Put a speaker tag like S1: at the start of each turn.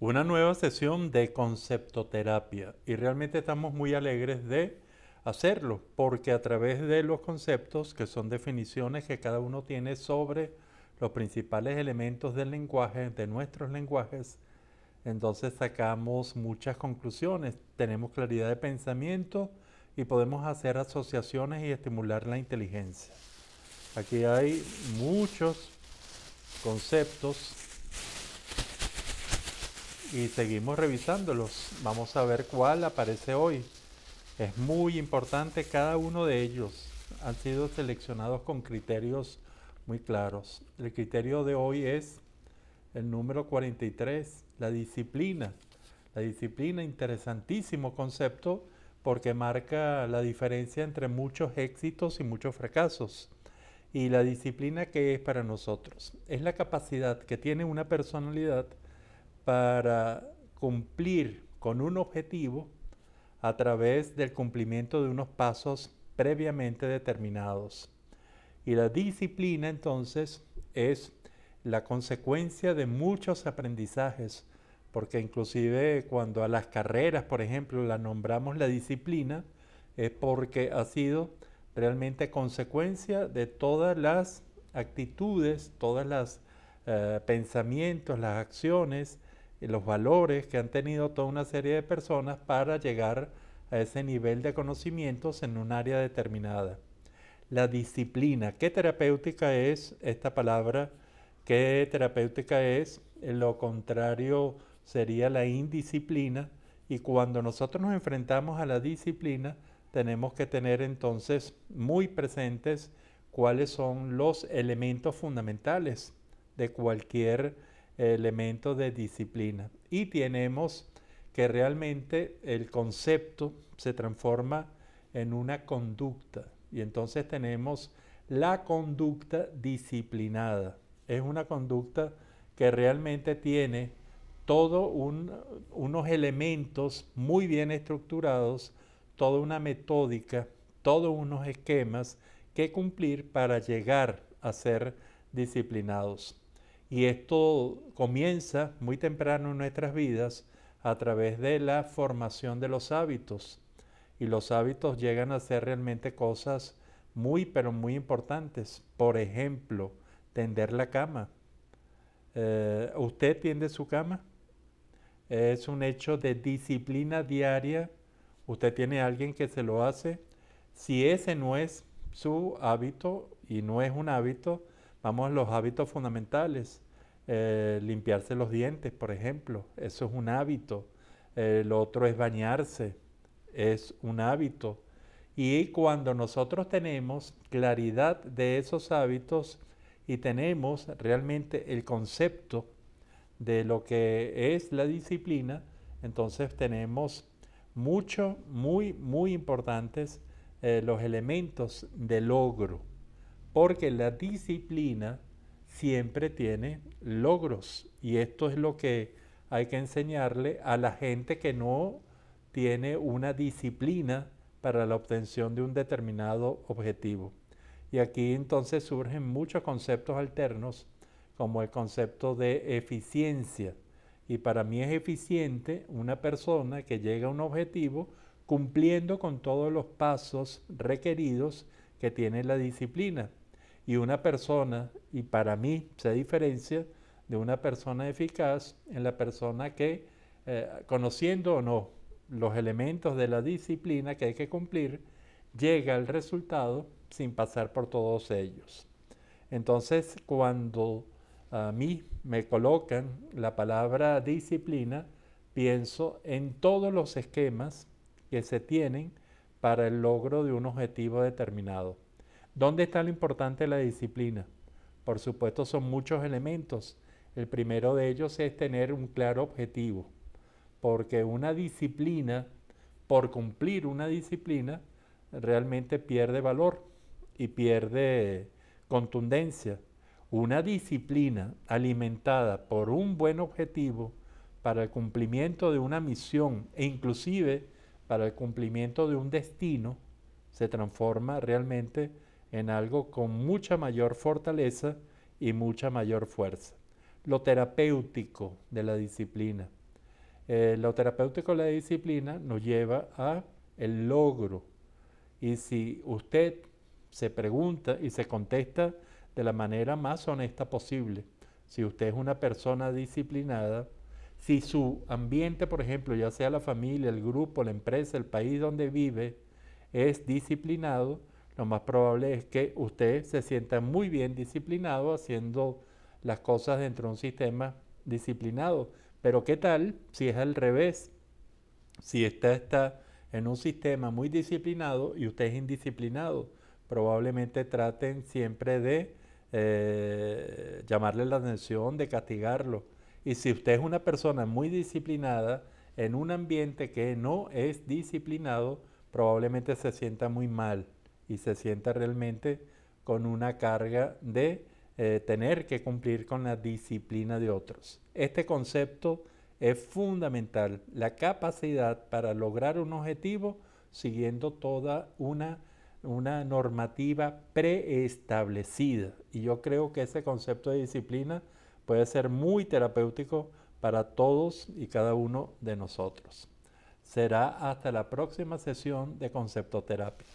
S1: una nueva sesión de conceptoterapia y realmente estamos muy alegres de hacerlo porque a través de los conceptos que son definiciones que cada uno tiene sobre los principales elementos del lenguaje, de nuestros lenguajes, entonces sacamos muchas conclusiones, tenemos claridad de pensamiento y podemos hacer asociaciones y estimular la inteligencia. Aquí hay muchos conceptos y seguimos revisándolos. Vamos a ver cuál aparece hoy. Es muy importante cada uno de ellos. Han sido seleccionados con criterios muy claros. El criterio de hoy es el número 43, la disciplina. La disciplina, interesantísimo concepto porque marca la diferencia entre muchos éxitos y muchos fracasos. Y la disciplina que es para nosotros es la capacidad que tiene una personalidad para cumplir con un objetivo a través del cumplimiento de unos pasos previamente determinados. Y la disciplina entonces es la consecuencia de muchos aprendizajes, porque inclusive cuando a las carreras, por ejemplo, la nombramos la disciplina, es porque ha sido realmente consecuencia de todas las actitudes, todos los eh, pensamientos, las acciones, los valores que han tenido toda una serie de personas para llegar a ese nivel de conocimientos en un área determinada. La disciplina, ¿qué terapéutica es esta palabra? ¿Qué terapéutica es? Lo contrario sería la indisciplina y cuando nosotros nos enfrentamos a la disciplina tenemos que tener entonces muy presentes cuáles son los elementos fundamentales de cualquier elemento de disciplina. Y tenemos que realmente el concepto se transforma en una conducta. Y entonces tenemos la conducta disciplinada. Es una conducta que realmente tiene todos unos elementos muy bien estructurados, toda una metódica, todos unos esquemas que cumplir para llegar a ser disciplinados. Y esto comienza muy temprano en nuestras vidas a través de la formación de los hábitos. Y los hábitos llegan a ser realmente cosas muy, pero muy importantes. Por ejemplo, tender la cama. Eh, ¿Usted tiende su cama? Es un hecho de disciplina diaria. ¿Usted tiene alguien que se lo hace? Si ese no es su hábito y no es un hábito, Vamos a los hábitos fundamentales. Eh, limpiarse los dientes, por ejemplo, eso es un hábito. Eh, lo otro es bañarse, es un hábito. Y cuando nosotros tenemos claridad de esos hábitos y tenemos realmente el concepto de lo que es la disciplina, entonces tenemos mucho, muy, muy importantes eh, los elementos de logro porque la disciplina siempre tiene logros y esto es lo que hay que enseñarle a la gente que no tiene una disciplina para la obtención de un determinado objetivo. Y aquí entonces surgen muchos conceptos alternos, como el concepto de eficiencia. Y para mí es eficiente una persona que llega a un objetivo cumpliendo con todos los pasos requeridos que tiene la disciplina. Y una persona, y para mí se diferencia de una persona eficaz en la persona que, eh, conociendo o no los elementos de la disciplina que hay que cumplir, llega al resultado sin pasar por todos ellos. Entonces, cuando a mí me colocan la palabra disciplina, pienso en todos los esquemas que se tienen para el logro de un objetivo determinado. ¿Dónde está lo importante de la disciplina? Por supuesto son muchos elementos. El primero de ellos es tener un claro objetivo, porque una disciplina, por cumplir una disciplina, realmente pierde valor y pierde contundencia. Una disciplina alimentada por un buen objetivo para el cumplimiento de una misión e inclusive para el cumplimiento de un destino se transforma realmente en algo con mucha mayor fortaleza y mucha mayor fuerza. Lo terapéutico de la disciplina. Eh, lo terapéutico de la disciplina nos lleva a el logro. Y si usted se pregunta y se contesta de la manera más honesta posible, si usted es una persona disciplinada, si su ambiente, por ejemplo, ya sea la familia, el grupo, la empresa, el país donde vive, es disciplinado, lo más probable es que usted se sienta muy bien disciplinado haciendo las cosas dentro de un sistema disciplinado. Pero ¿qué tal si es al revés? Si usted está en un sistema muy disciplinado y usted es indisciplinado, probablemente traten siempre de eh, llamarle la atención, de castigarlo. Y si usted es una persona muy disciplinada, en un ambiente que no es disciplinado, probablemente se sienta muy mal y se sienta realmente con una carga de eh, tener que cumplir con la disciplina de otros. Este concepto es fundamental, la capacidad para lograr un objetivo siguiendo toda una, una normativa preestablecida. Y yo creo que ese concepto de disciplina puede ser muy terapéutico para todos y cada uno de nosotros. Será hasta la próxima sesión de Conceptoterapia.